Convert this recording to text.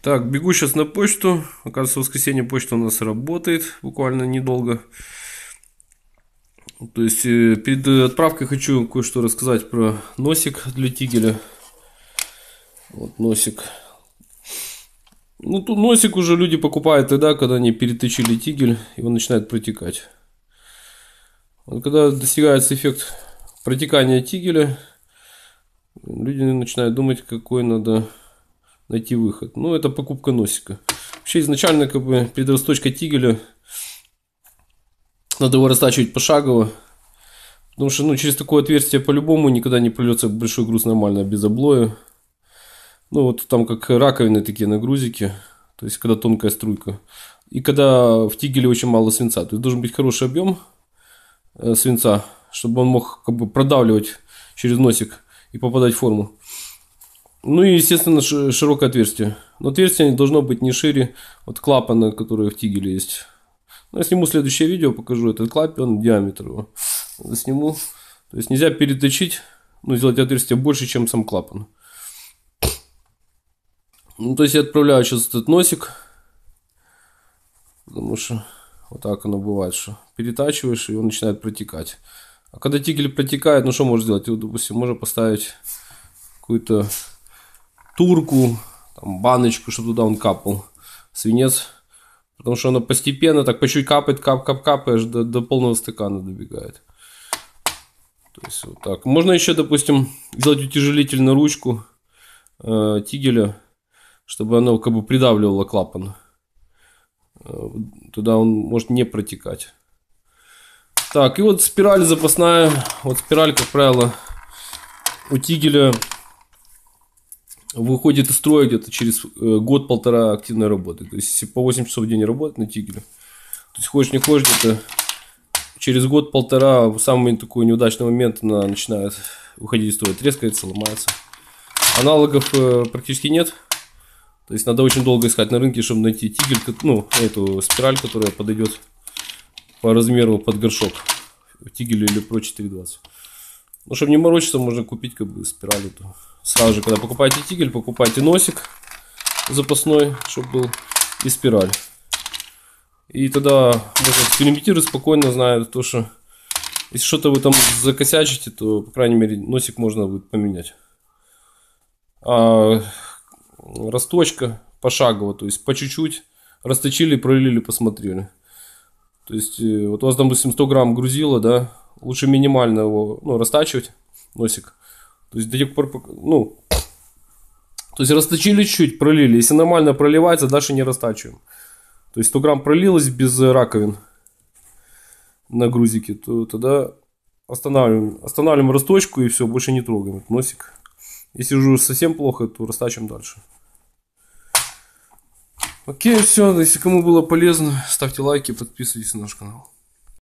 Так, бегу сейчас на почту. Оказывается, в воскресенье почта у нас работает буквально недолго. То есть, э, перед э, отправкой хочу кое-что рассказать про носик для тигеля. Вот носик. Ну, тут носик уже люди покупают тогда, когда они переточили тигель, и он начинает протекать. Вот когда достигается эффект протекания тигеля, люди начинают думать, какой надо найти выход. Ну, это покупка носика. Вообще изначально как бы перед расточкой тигеля надо его растачивать пошагово. Потому что ну, через такое отверстие по-любому никогда не придется большой груз нормально, без облоя. Ну вот там как раковины такие на грузике. То есть когда тонкая струйка. И когда в тигеле очень мало свинца. То есть должен быть хороший объем э, свинца, чтобы он мог как бы продавливать через носик и попадать в форму. Ну и, естественно, широкое отверстие. Но отверстие должно быть не шире от клапана, который в тигеле есть. ну я сниму следующее видео, покажу этот клапан, диаметр его. Сниму. То есть нельзя переточить, ну, сделать отверстие больше, чем сам клапан. Ну, то есть я отправляю сейчас этот носик. Потому что вот так оно бывает, что перетачиваешь, и он начинает протекать. А когда тигель протекает, ну что можно сделать? Вот, допустим, можно поставить какую-то турку, там, баночку, чтобы туда он капал, свинец. Потому что она постепенно, так по чуть капает, кап, кап, капаешь, до, до полного стакана добегает. То есть вот так. Можно еще, допустим, сделать утяжелитель на ручку э, тигеля, чтобы оно как бы придавливало клапан. Э, туда он может не протекать. Так, и вот спираль запасная. Вот спираль, как правило, у тигеля выходит из строя где-то через э, год-полтора активной работы. То есть по 8 часов в день работать на тигеле. То есть хочешь не хочешь, где-то через год-полтора в самый такой неудачный момент она начинает выходить из строя, трескается, ломается. Аналогов э, практически нет. То есть надо очень долго искать на рынке, чтобы найти тигель, ну, эту спираль, которая подойдет по размеру под горшок. Тигель или прочий 320. Ну, чтобы не морочиться, можно купить как бы спираль эту. Сразу же, когда покупаете тигель, покупайте носик запасной, чтобы был, и спираль. И тогда вот, филимпетиры спокойно знают то, что если что-то вы там закосячите, то, по крайней мере, носик можно будет поменять. А расточка пошагово, то есть по чуть-чуть расточили, пролили, посмотрели. То есть э, вот у вас, допустим, 100 грамм грузило да, лучше минимально его ну, растачивать, носик. То есть до тех пор, ну, то есть расточили чуть, чуть пролили. Если нормально проливается, дальше не растачиваем. То есть 100 грамм пролилось без раковин на грузике, то тогда останавливаем, останавливаем расточку и все, больше не трогаем этот носик. Если уже совсем плохо, то растачим дальше. Окей, все. Если кому было полезно, ставьте лайки, подписывайтесь на наш канал.